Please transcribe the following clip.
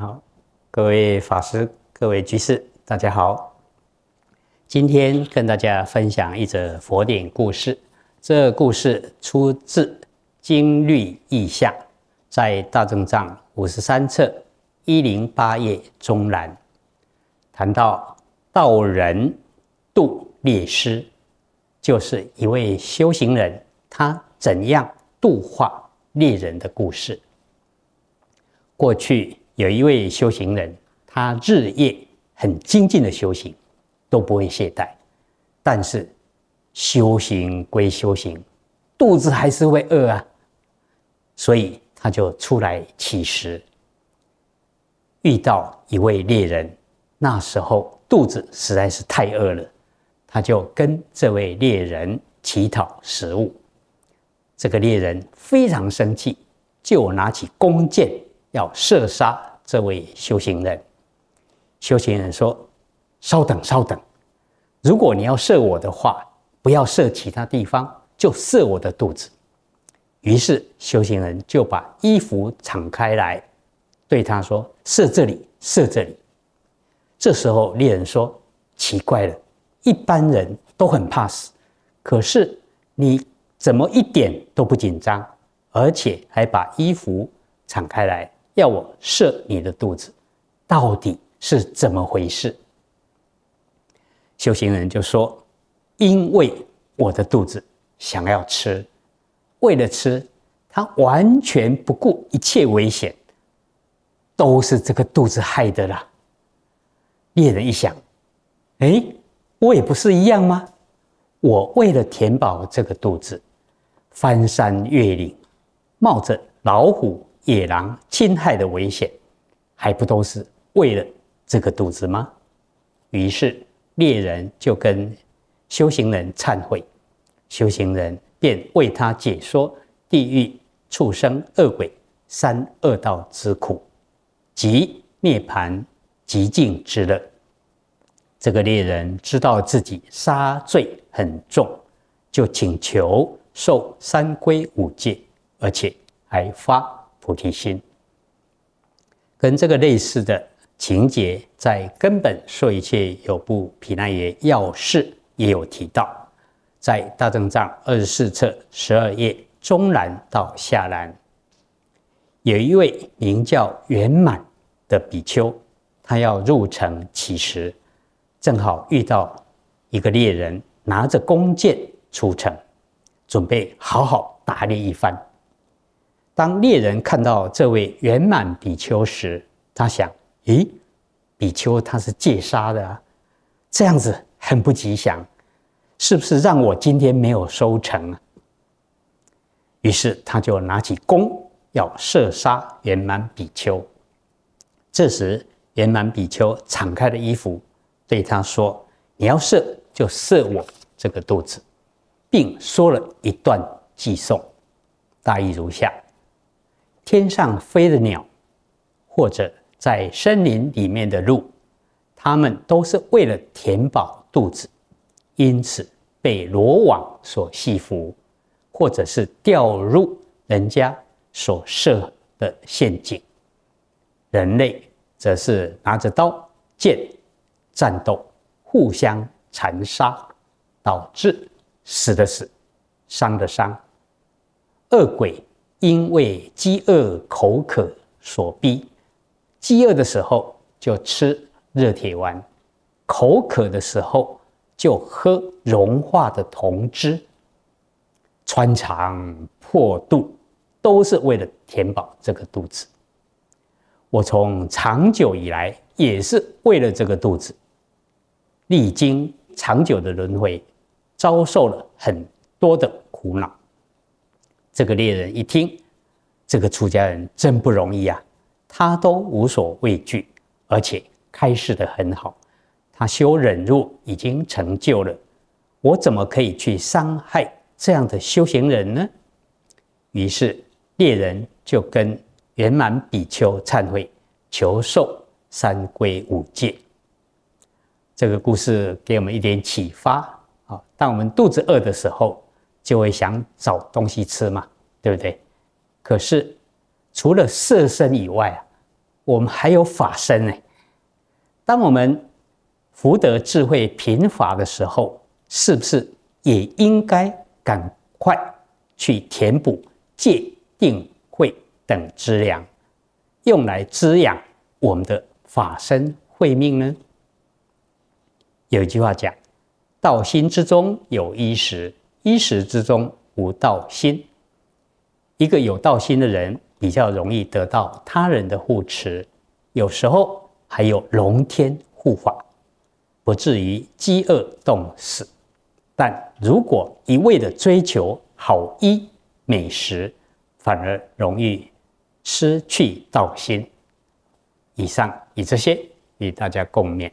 好，各位法师、各位居士，大家好。今天跟大家分享一则佛典故事。这故事出自《经律意象》，在《大正藏》五十三册一零八页中栏，谈到道人度列师，就是一位修行人，他怎样度化猎人的故事。过去。有一位修行人，他日夜很精进的修行，都不会懈怠。但是修行归修行，肚子还是会饿啊，所以他就出来乞食。遇到一位猎人，那时候肚子实在是太饿了，他就跟这位猎人乞讨食物。这个猎人非常生气，就拿起弓箭要射杀。这位修行人，修行人说：“稍等，稍等。如果你要射我的话，不要射其他地方，就射我的肚子。”于是修行人就把衣服敞开来，对他说：“射这里，射这里。”这时候猎人说：“奇怪了，一般人都很怕死，可是你怎么一点都不紧张，而且还把衣服敞开来？”要我射你的肚子，到底是怎么回事？修行人就说：“因为我的肚子想要吃，为了吃，他完全不顾一切危险，都是这个肚子害的啦。”猎人一想：“哎，我也不是一样吗？我为了填饱这个肚子，翻山越岭，冒着老虎。”野狼侵害的危险，还不都是为了这个肚子吗？于是猎人就跟修行人忏悔，修行人便为他解说地狱、畜生、恶鬼三恶道之苦及涅盘极境之乐。这个猎人知道自己杀罪很重，就请求受三规五戒，而且还发。菩提心，跟这个类似的情节，在根本说一切有部毗奈耶要事也有提到，在大正藏二十四册十二页中南到下南，有一位名叫圆满的比丘，他要入城乞食，正好遇到一个猎人拿着弓箭出城，准备好好打猎一番。当猎人看到这位圆满比丘时，他想：“咦，比丘他是戒杀的，啊，这样子很不吉祥，是不是让我今天没有收成啊？”于是他就拿起弓要射杀圆满比丘。这时，圆满比丘敞开了衣服对他说：“你要射就射我这个肚子，并说了一段寄送，大意如下。”天上飞的鸟，或者在森林里面的鹿，它们都是为了填饱肚子，因此被罗网所系缚，或者是掉入人家所设的陷阱。人类则是拿着刀剑战斗，互相残杀，导致死的死，伤的伤，恶鬼。因为饥饿、口渴所逼，饥饿的时候就吃热铁丸，口渴的时候就喝融化的铜汁，穿肠破肚，都是为了填饱这个肚子。我从长久以来也是为了这个肚子，历经长久的轮回，遭受了很多的苦恼。这个猎人一听，这个出家人真不容易啊，他都无所畏惧，而且开示的很好，他修忍辱已经成就了，我怎么可以去伤害这样的修行人呢？于是猎人就跟圆满比丘忏悔，求受三归五戒。这个故事给我们一点启发啊，当我们肚子饿的时候，就会想找东西吃嘛。对不对？可是除了色身以外啊，我们还有法身呢。当我们福德智慧贫乏的时候，是不是也应该赶快去填补戒定慧等资粮，用来滋养我们的法身慧命呢？有一句话讲：道心之中有一时，一时之中无道心。一个有道心的人，比较容易得到他人的护持，有时候还有龙天护法，不至于饥饿冻死。但如果一味的追求好衣美食，反而容易失去道心。以上以这些与大家共勉。